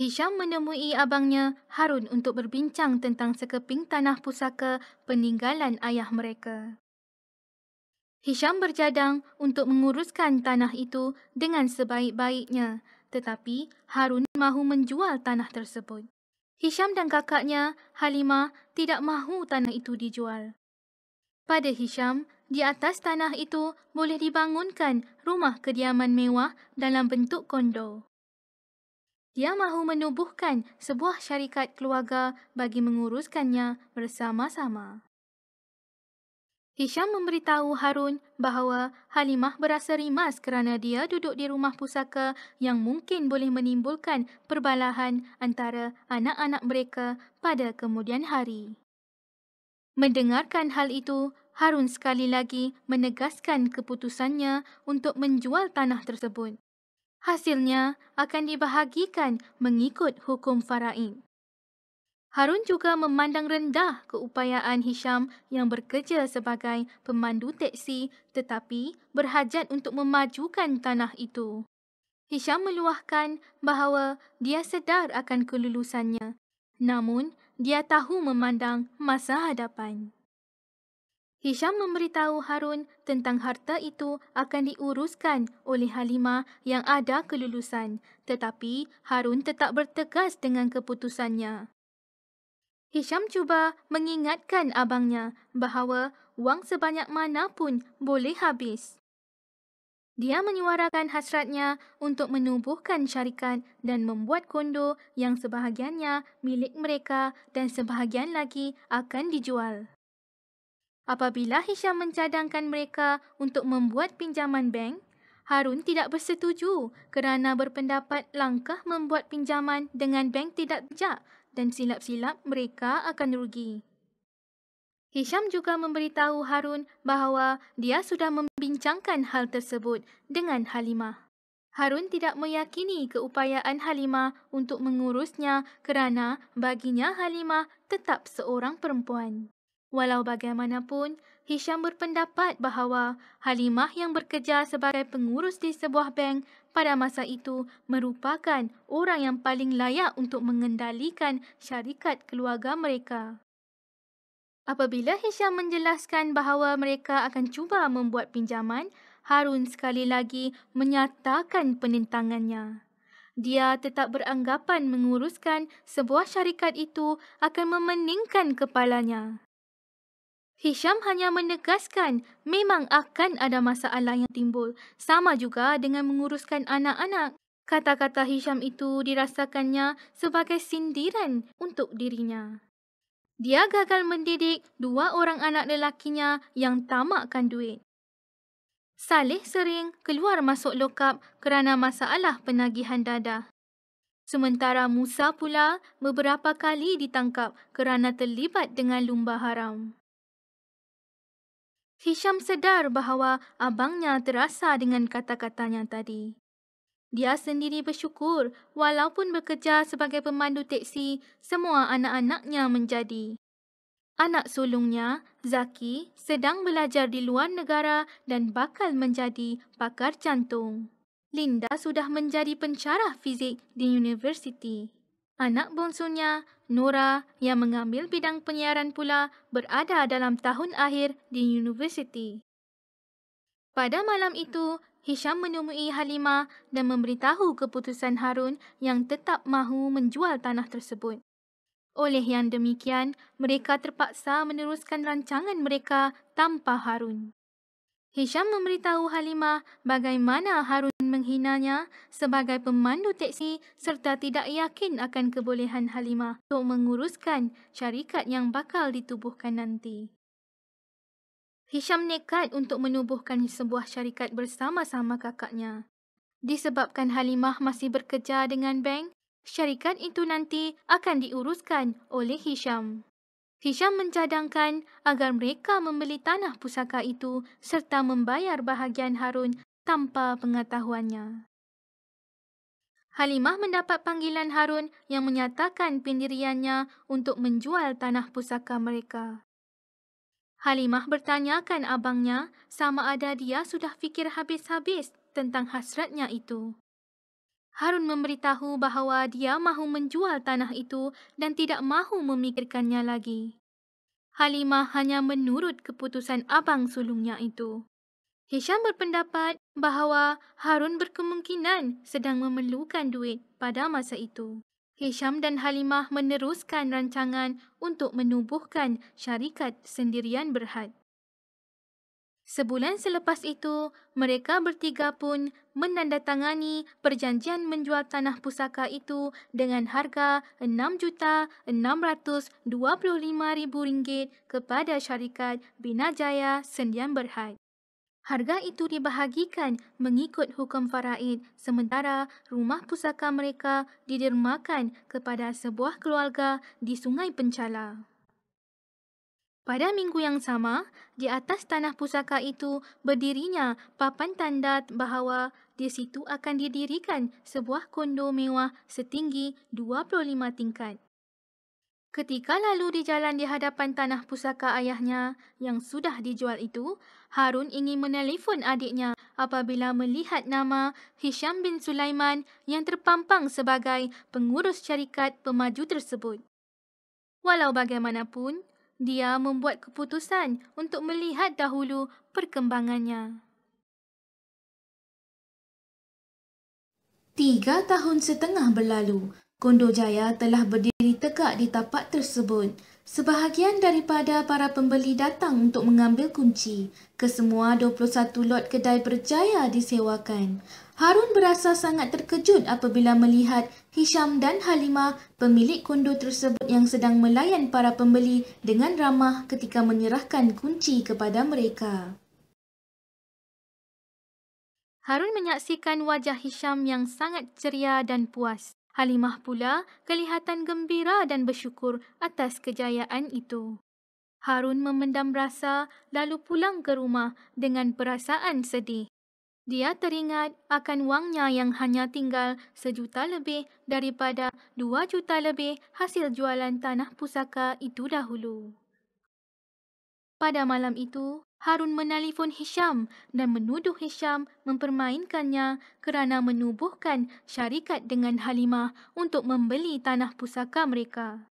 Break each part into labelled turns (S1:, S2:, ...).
S1: Hisham menemui abangnya Harun untuk berbincang tentang sekeping tanah pusaka peninggalan ayah mereka. Hisham berjadang untuk menguruskan tanah itu dengan sebaik-baiknya, tetapi Harun mahu menjual tanah tersebut. Hisham dan kakaknya, Halimah, tidak mahu tanah itu dijual. Pada Hisham, di atas tanah itu boleh dibangunkan rumah kediaman mewah dalam bentuk kondor. Dia mahu menubuhkan sebuah syarikat keluarga bagi menguruskannya bersama-sama. Hisham memberitahu Harun bahawa Halimah berasa rimas kerana dia duduk di rumah pusaka yang mungkin boleh menimbulkan perbalahan antara anak-anak mereka pada kemudian hari. Mendengarkan hal itu, Harun sekali lagi menegaskan keputusannya untuk menjual tanah tersebut. Hasilnya akan dibahagikan mengikut hukum faraid. Harun juga memandang rendah keupayaan Hisham yang bekerja sebagai pemandu teksi tetapi berhajat untuk memajukan tanah itu. Hisham meluahkan bahawa dia sedar akan kelulusannya. Namun, dia tahu memandang masa hadapan. Hisham memberitahu Harun tentang harta itu akan diuruskan oleh Halimah yang ada kelulusan, tetapi Harun tetap bertegas dengan keputusannya. Hisham cuba mengingatkan abangnya bahawa wang sebanyak mana pun boleh habis. Dia menyuarakan hasratnya untuk menubuhkan syarikat dan membuat kondo yang sebahagiannya milik mereka dan sebahagian lagi akan dijual. Apabila Hisham mencadangkan mereka untuk membuat pinjaman bank, Harun tidak bersetuju kerana berpendapat langkah membuat pinjaman dengan bank tidak bijak dan silap-silap mereka akan rugi. Hisham juga memberitahu Harun bahawa dia sudah membincangkan hal tersebut dengan Halimah. Harun tidak meyakini keupayaan Halimah untuk mengurusnya kerana baginya Halimah tetap seorang perempuan. Walau bagaimanapun, Hisham berpendapat bahawa Halimah yang bekerja sebagai pengurus di sebuah bank pada masa itu merupakan orang yang paling layak untuk mengendalikan syarikat keluarga mereka. Apabila Hisham menjelaskan bahawa mereka akan cuba membuat pinjaman, Harun sekali lagi menyatakan penentangannya. Dia tetap beranggapan menguruskan sebuah syarikat itu akan memeningkan kepalanya. Hisham hanya menegaskan memang akan ada masalah yang timbul, sama juga dengan menguruskan anak-anak. Kata-kata Hisham itu dirasakannya sebagai sindiran untuk dirinya. Dia gagal mendidik dua orang anak lelakinya yang tamakkan duit. Saleh sering keluar masuk lokap kerana masalah penagihan dadah. Sementara Musa pula beberapa kali ditangkap kerana terlibat dengan lumba haram. Hisham sedar bahawa abangnya terasa dengan kata-katanya tadi. Dia sendiri bersyukur walaupun bekerja sebagai pemandu teksi, semua anak-anaknya menjadi. Anak sulungnya, Zaki, sedang belajar di luar negara dan bakal menjadi pakar jantung. Linda sudah menjadi pencarah fizik di universiti. Anak bongsunya, Nora, yang mengambil bidang penyiaran pula berada dalam tahun akhir di universiti. Pada malam itu, Hisham menemui Halimah dan memberitahu keputusan Harun yang tetap mahu menjual tanah tersebut. Oleh yang demikian, mereka terpaksa meneruskan rancangan mereka tanpa Harun. Hisham memberitahu Halimah bagaimana Harun menghinanya sebagai pemandu teksi serta tidak yakin akan kebolehan Halimah untuk menguruskan syarikat yang bakal ditubuhkan nanti. Hisham nekat untuk menubuhkan sebuah syarikat bersama-sama kakaknya. Disebabkan Halimah masih bekerja dengan bank, syarikat itu nanti akan diuruskan oleh Hisham. Hisham mencadangkan agar mereka membeli tanah pusaka itu serta membayar bahagian Harun tanpa pengetahuannya. Halimah mendapat panggilan Harun yang menyatakan pendiriannya untuk menjual tanah pusaka mereka. Halimah bertanyakan abangnya sama ada dia sudah fikir habis-habis tentang hasratnya itu. Harun memberitahu bahawa dia mahu menjual tanah itu dan tidak mahu memikirkannya lagi. Halimah hanya menurut keputusan abang sulungnya itu. Hisham berpendapat bahawa Harun berkemungkinan sedang memerlukan duit pada masa itu. Hisham dan Halimah meneruskan rancangan untuk menubuhkan syarikat sendirian berhad. Sebulan selepas itu, mereka bertiga pun menandatangani perjanjian menjual tanah pusaka itu dengan harga RM6,625,000 kepada syarikat Bina Jaya Sendian Berhad. Harga itu dibahagikan mengikut hukum faraid sementara rumah pusaka mereka didermakan kepada sebuah keluarga di Sungai Pencala. Pada minggu yang sama, di atas tanah pusaka itu berdirinya papan tanda bahawa di situ akan didirikan sebuah kondo mewah setinggi 25 tingkat. Ketika lalu di jalan di hadapan tanah pusaka ayahnya yang sudah dijual itu, Harun ingin menelefon adiknya apabila melihat nama Hisham bin Sulaiman yang terpampang sebagai pengurus syarikat pemaju tersebut. Walau bagaimanapun, dia membuat keputusan untuk melihat dahulu perkembangannya. Tiga tahun setengah berlalu, Kondojaya telah berdiri tegak di tapak tersebut. Sebahagian daripada para pembeli datang untuk mengambil kunci. Kesemua 21 lot kedai berjaya disewakan. Harun berasa sangat terkejut apabila melihat Hisham dan Halimah, pemilik kondo tersebut yang sedang melayan para pembeli dengan ramah ketika menyerahkan kunci kepada mereka. Harun menyaksikan wajah Hisham yang sangat ceria dan puas. Halimah pula kelihatan gembira dan bersyukur atas kejayaan itu. Harun memendam rasa lalu pulang ke rumah dengan perasaan sedih. Dia teringat akan wangnya yang hanya tinggal sejuta lebih daripada dua juta lebih hasil jualan tanah pusaka itu dahulu. Pada malam itu, Harun menelpon Hisham dan menuduh Hisham mempermainkannya kerana menubuhkan syarikat dengan Halimah untuk membeli tanah pusaka mereka.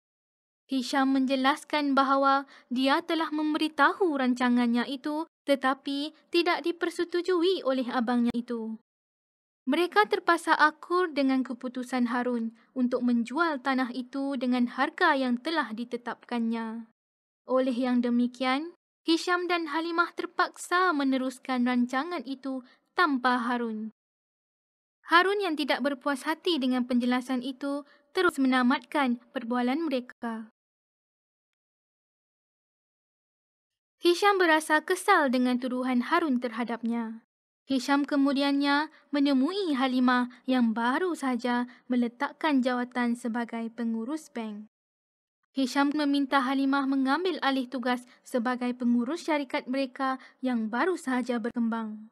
S1: Hisham menjelaskan bahawa dia telah memberitahu rancangannya itu tetapi tidak dipersetujui oleh abangnya itu. Mereka terpaksa akur dengan keputusan Harun untuk menjual tanah itu dengan harga yang telah ditetapkannya. Oleh yang demikian, Hisham dan Halimah terpaksa meneruskan rancangan itu tanpa Harun. Harun yang tidak berpuas hati dengan penjelasan itu terus menamatkan perbualan mereka. Hisham berasa kesal dengan tuduhan Harun terhadapnya. Hisham kemudiannya menemui Halimah yang baru saja meletakkan jawatan sebagai pengurus bank. Hisham meminta Halimah mengambil alih tugas sebagai pengurus syarikat mereka yang baru sahaja berkembang.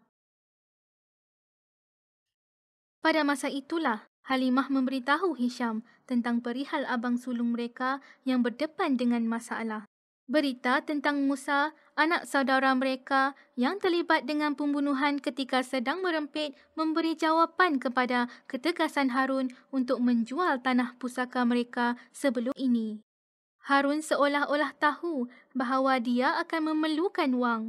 S1: Pada masa itulah, Halimah memberitahu Hisham tentang perihal abang sulung mereka yang berdepan dengan masalah. Berita tentang Musa, anak saudara mereka yang terlibat dengan pembunuhan ketika sedang merempit memberi jawapan kepada ketegasan Harun untuk menjual tanah pusaka mereka sebelum ini. Harun seolah-olah tahu bahawa dia akan memerlukan wang.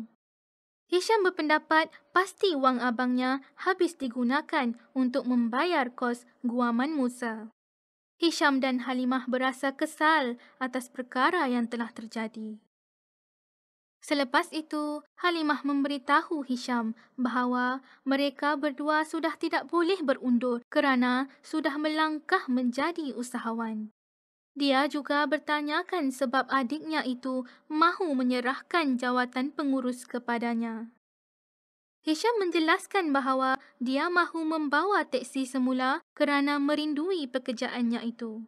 S1: Hisham berpendapat pasti wang abangnya habis digunakan untuk membayar kos guaman Musa. Hisham dan Halimah berasa kesal atas perkara yang telah terjadi. Selepas itu, Halimah memberitahu Hisham bahawa mereka berdua sudah tidak boleh berundur kerana sudah melangkah menjadi usahawan. Dia juga bertanyakan sebab adiknya itu mahu menyerahkan jawatan pengurus kepadanya. Hisham menjelaskan bahawa dia mahu membawa teksi semula kerana merindui pekerjaannya itu.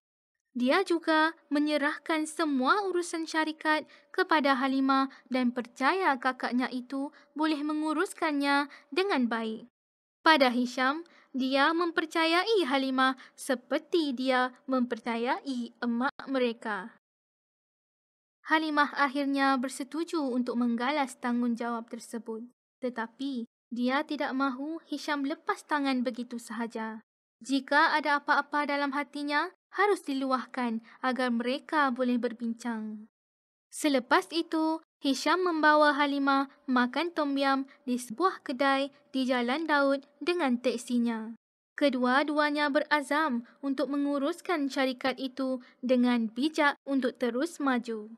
S1: Dia juga menyerahkan semua urusan syarikat kepada Halima dan percaya kakaknya itu boleh menguruskannya dengan baik. Pada Hisham, dia mempercayai Halima seperti dia mempercayai emak mereka. Halimah akhirnya bersetuju untuk menggalas tanggungjawab tersebut. Tetapi, dia tidak mahu Hisham lepas tangan begitu sahaja. Jika ada apa-apa dalam hatinya, harus diluahkan agar mereka boleh berbincang. Selepas itu, Hisham membawa Halimah makan tom yam di sebuah kedai di Jalan Daud dengan teksinya. Kedua-duanya berazam untuk menguruskan syarikat itu dengan bijak untuk terus maju.